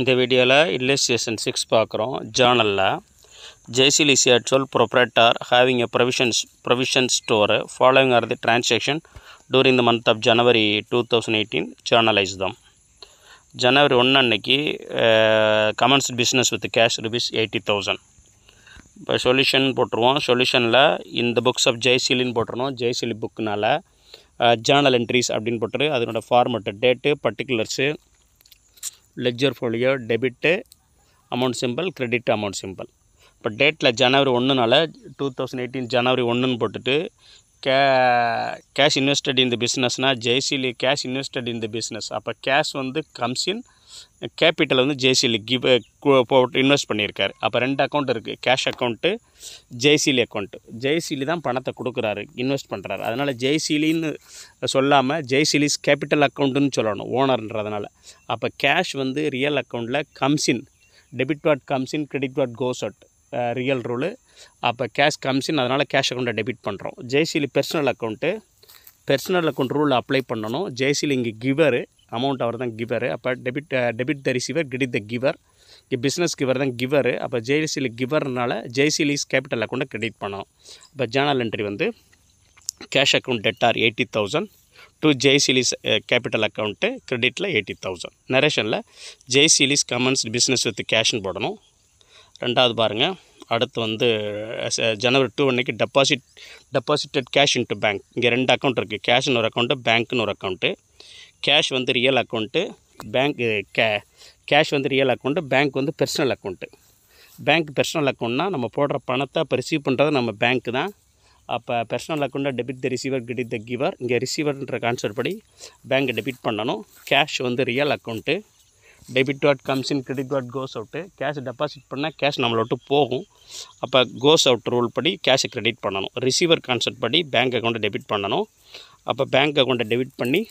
இந்த வீடியோவில் illustration six பார்க்குறோம் ஜேர்னலில் ஜெய்சிலிசி அட்வல் proprietor having a provisions provision store following are the transaction during the month of January two thousand eighteen journalise தான் ஜனவரி ஒன்று அன்னைக்கு commences business with cash rupees eighty thousand இப்போ சொல்யூஷன் போட்டுருவோம் சொல்யூஷனில் இந்த புக்ஸ் ஆஃப் ஜெய்சிலின்னு போட்டுருவோம் ஜெய்சிலி புக்குனால் ஜேர்னல் என்ட்ரிஸ் அப்படின்னு போட்டுரு அதனோட format date particulars ledger folio debit amount simple credit amount simple இப்போ டேட்டில் ஜனவரி ஒன்றுனால டூ தௌசண்ட் எயிட்டீன் ஜனவரி ஒன்றுன்னு போட்டுட்டு கே கேஷ் இன்வெஸ்டட் இந்த பிஸ்னஸ்னால் ஜெய்சிலி கேஷ் இன்வெஸ்டட் இந்த பிஸ்னஸ் அப்போ கேஷ் வந்து கம்ஸ் இன் கேபிட்டல் வந்து ஜேசியில் கிவ் போட்டு இன்வெஸ்ட் பண்ணியிருக்காரு அப்போ ரெண்டு அக்கௌண்ட் இருக்குது கேஷ் அக்கௌண்ட்டு ஜெய்சிலி அக்கௌண்ட்டு ஜெய்சிலி தான் பணத்தை கொடுக்குறாரு இன்வெஸ்ட் பண்ணுறாரு அதனால் ஜெய்சிலின்னு சொல்லாமல் ஜெய்சிலிஸ் கேபிட்டல் அக்கௌண்ட்டுன்னு சொல்லணும் ஓனர்ன்றதுனால அப்போ கேஷ் வந்து ரியல் அக்கௌண்ட்டில் comes in debit card comes in credit card goes out real rule அப்போ கேஷ் கம்சின் அதனால் கேஷ் அக்கௌண்ட்டை டெபிட் பண்ணுறோம் ஜெய்சிலி பர்சனல் அக்கௌண்ட்டு பர்சனல் அக்கௌண்ட் ரூல் அப்ளை பண்ணணும் ஜெய்சிலி இங்கே கிவரு அமௌண்ட் அவர் தான் கிவர் அப்போ debit debit the receiver credit the giver business giver தான் கிவரு அப்போ ஜெயசிலி கிவர்னால ஜெயசிலி கேபிட்டல் அக்கௌண்ட்டை கிரெடிட் பண்ணோம் அப்போ ஜேர்னல் என்ட்ரி வந்து cash account debtor eighty thousand to ஜெய்சிலிஸ் கேபிட்டல் அக்கௌண்ட்டு கிரெடிட்டில் எயிட்டி தௌசண்ட் நரேஷனில் ஜெய்சிலிஸ் கமன்ஸ் பிஸ்னஸ் வித் கேஷ்னு போடணும் ரெண்டாவது பாருங்கள் அடுத்து வந்து ஜனவரி டூ அன்னைக்கு deposit deposited cash into bank இங்கே ரெண்டு அக்கௌண்ட் இருக்குது கேஷ்னு ஒரு அக்கௌண்ட்டு பேங்க்னு ஒரு அக்கௌண்ட்டு கேஷ் வந்து ரியல் அக்கௌண்ட்டு பேங்க் கே கேஷ் வந்து ரியல் அக்கௌண்ட்டு பேங்க் வந்து பர்சனல் அக்கௌண்ட்டு பேங்க் பர்சனல் அக்கௌண்ட்னால் நம்ம போடுற பணத்தை இப்போ ரிசீவ் பண்ணுறது நம்ம பேங்க்கு தான் அப்போ பர்சனல் அக்கௌண்ட்டை debit the receiver credit the giver இங்கே ரிசீவர்ன்ற கான்செப்ட் படி பேங்க்கை டெபிட் பண்ணணும் கேஷ் வந்து real account debit that comes in credit that goes out cash deposit பண்ணால் கேஷ் நம்மளை விட்டு போகும் அப்போ கோஸ் அவுட் ரூல் படி கேஷை கிரெடிட் பண்ணணும் ரிசீவர் கான்செப்ட் படி பேங்க் அக்கௌண்ட்டை டெபிட் பண்ணணும் அப்போ பேங்க் அக்கௌண்ட்டை டெபிட் பண்ணி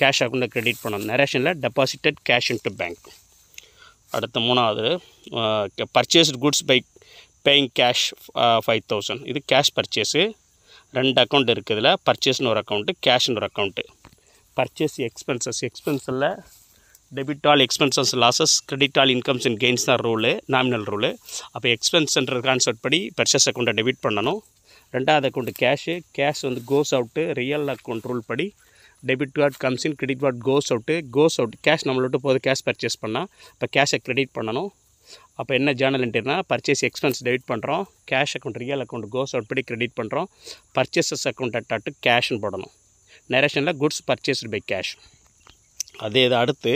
கேஷ் அக்கௌண்ட்டை கிரெடிட் பண்ணணும் நரேஷனில் டெபாசிட்டட் கேஷ் டு பேங்க் அடுத்த மூணாவது purchased goods by paying cash five thousand இது கேஷ் பர்ச்சேஸு ரெண்டு அக்கௌண்ட் இருக்குதுல பர்ச்சேஸ்னு ஒரு அக்கௌண்ட்டு கேஷ்னு ஒரு அக்கௌண்ட்டு பர்ச்சேஸ் எக்ஸ்பென்சஸ் எக்ஸ்பென்ஸில் debit all expenses losses credit all incomes and gains தான் ரூலு நாமினல் ரூலு அப்போ எக்ஸ்பென்ஸ்ன்ற கான்செப்ட் படி பர்ச்சேஸ் அக்கௌண்ட்டை டெபிட் பண்ணணும் ரெண்டாவது அக்கௌண்ட்டு கேஷு கேஷ் வந்து goes out real account rule படி debit card comes in credit card goes out goes out cash நம்மளை போது கேஷ் பர்ச்சேஸ் பண்ணால் இப்போ கேஷை கிரெடிட் பண்ணணும் அப்போ என்ன ஜேர்னல் என்ட்ரினா பர்ச்சேஸ் எக்ஸ்பென்ஸ் டெபிட் பண்ணுறோம் cash account real account goes out படி கிரெடிட் பண்ணுறோம் பர்ச்சேசஸ் அக்கௌண்ட் அட்டாட்டு கேஷ்னு போடணும் நரேஷனில் குட்ஸ் பர்ச்சேஸ்டு பை கேஷ் அதே இது அடுத்து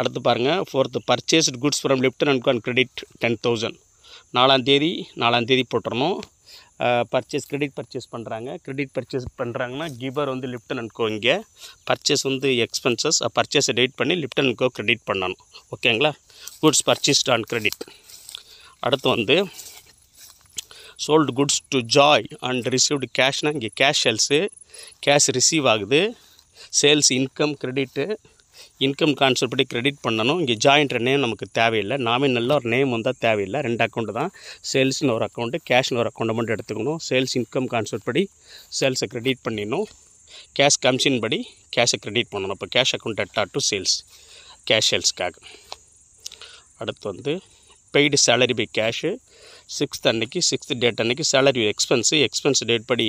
அடுத்து பாருங்கள் fourth purchased goods from Lipton and கான் கிரெடிட் டென் தௌசண்ட் நாலாம் தேதி நாலாம் தேதி போட்டுறணும் பர்ச்சேஸ் கிரெடிட் பர்ச்சேஸ் பண்ணுறாங்க கிரெடிட் பர்ச்சேஸ் பண்ணுறாங்கன்னா கிவர் வந்து லிப்டன் அண்ட் கோ இங்கே பர்ச்சேஸ் வந்து எக்ஸ்பென்சஸ் பர்ச்சேஸை டேட் பண்ணி லிப்டன் அண்ட் கோ கிரெடிட் பண்ணணும் ஓகேங்களா குட்ஸ் பர்ச்சேஸ்ட் ஆன் கிரெடிட் அடுத்து வந்து sold goods to Joy and received கேஷ்னால் இங்கே கேஷ் சேல்ஸு கேஷ் ரிசீவ் ஆகுது sales income credit income concept படி கிரெடிட் பண்ணணும் இங்கே ஜாயின்ற நேம் நமக்கு தேவையில்லை நாமே நல்ல ஒரு நேம் வந்தால் தேவையில்லை ரெண்டு அக்கௌண்ட்டு தான் சேல்ஸ்னு ஒரு அக்கௌண்ட்டு கேஷ்னு ஒரு அக்கௌண்ட் மட்டும் எடுத்துக்கணும் சேல்ஸ் இன்கம் கான்செப்ட் படி சேல்ஸை கிரெடிட் பண்ணிடணும் கேஷ் கமிஷன் படி கேஷை கிரெடிட் பண்ணணும் இப்போ கேஷ் அக்கௌண்ட் அட்டா டு சேல்ஸ் கேஷ் சேல்ஸ்க்காக அடுத்து வந்து paid salary by cash sixth அன்னைக்கு சிக்ஸ்த் டேட் அன்னைக்கு சேலரி எக்ஸ்பென்ஸு எக்ஸ்பென்ஸ் டேட் படி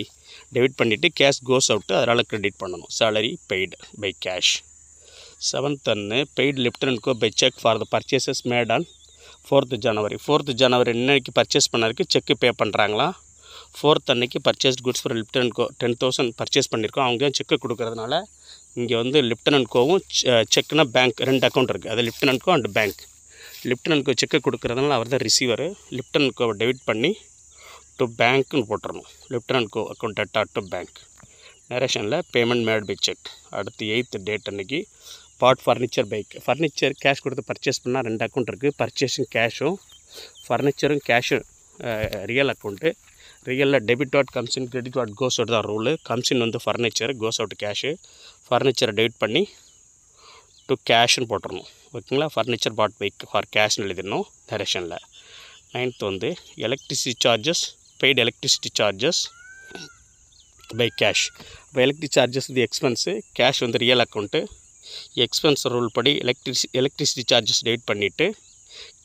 டெபிட் பண்ணிவிட்டு கேஷ் கோஸ் அவுட்டு அதனால் க்ரெடிட் பண்ணணும் salary paid by cash seventh paid Lipton and co by cheque for the purchases made on fourth January fourth January இன்னைக்கு purchase பண்ணதுக்கு cheque pay பண்ணுறாங்களா fourth அன்னைக்கு purchase goods for co ten thousand purchase பண்ணியிருக்கோம் அவங்க செக்கு கொடுக்குறதுனால இங்கே வந்து கோவும் செக்னா பேங்க் ரெண்டு அக்கௌண்ட் இருக்குது அது கோ அண்ட் பேங்க் கோ செக்கு கொடுக்குறதுனால அவர் தான் ரிசீவர் கோவை டெபிட் பண்ணி டு பேங்க்னு போட்டுடணும் co account debtor to bank நேரேஷனில் பேமெண்ட் மேட் பை செக் அடுத்து எயித்து டேட் அன்னைக்கு bought furniture bike furniture cash கொடுத்து பர்ச்சேஸ் பண்ணால் ரெண்டு அக்கௌண்ட் இருக்குது பர்ச்சேஸும் கேஷும் ஃபர்னிச்சரும் கேஷும் ரியல் அக்கௌண்ட்டு ரியலில் debit what comes in credit what goes out தான் ரூலு கம்சின் வந்து ஃபர்னிச்சர் கோஸ் அவுட் கேஷு ஃபர்னிச்சரை டெபிட் பண்ணி டு கேஷ்னு போட்டுடணும் ஓகேங்களா ஃபர்னிச்சர் பாட் பைக் ஃபார் கேஷ்னு எழுதிடணும் டைரெக்ஷனில் நைன்த் வந்து electricity charges paid electricity charges by cash அப்போ electric charges the expense cash வந்து ரியல் அக்கௌண்ட்டு எக்ஸ்பென்ஸ் ரூல் படி எலக்ட்ரிசி எலக்ட்ரிசிட்டி சார்ஜஸ் டெபிட் பண்ணிவிட்டு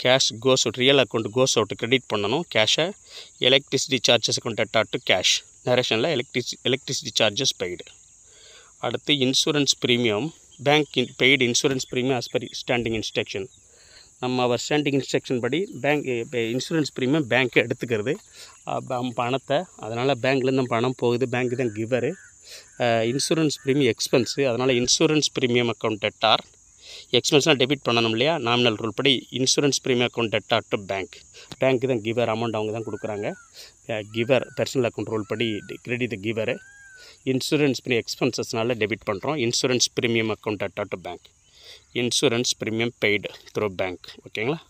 cash goes out real account goes out credit பண்ணணும் கேஷை electricity charges account அட்டாட்டு cash நரேஷனில் எலக்ட்ரிசி எலக்ட்ரிசிட்டி சார்ஜஸ் பெய்டு அடுத்து insurance premium bank paid insurance premium as per standing instruction நம்ம அவர் ஸ்டாண்டிங் இன்ஸ்ட்ரக்ஷன் படி பேங்க் இன்சூரன்ஸ் ப்ரீமியம் பேங்க் எடுத்துக்கிறது பணத்தை அதனால் பேங்க்லேருந்து பணம் போகுது பேங்க் தான் கிவரு இன்சூரன்ஸ் ப்ரீமியம் எக்ஸ்பென்ஸு அதனால் இன்சூரன்ஸ் ப்ரீமியம் அக்கௌண்ட் டெட்டார் எக்ஸ்பென்ஸ்னால் டெபிட் பண்ணணும் இல்லையா நாமினல் ரூல் படி insurance premium account debtor to bank பேங்க்கு தான் கிவர் அமௌண்ட் அவங்க தான் கொடுக்குறாங்க கிவர் பர்சனல் அக்கௌண்ட் ரூல் படி கிரெடிட் கிவரு இன்சூரன்ஸ் ப்ரீ எக்ஸ்பென்சஸ்னால டெபிட் பண்ணுறோம் insurance premium account debtor to bank insurance premium paid through bank ஓகேங்களா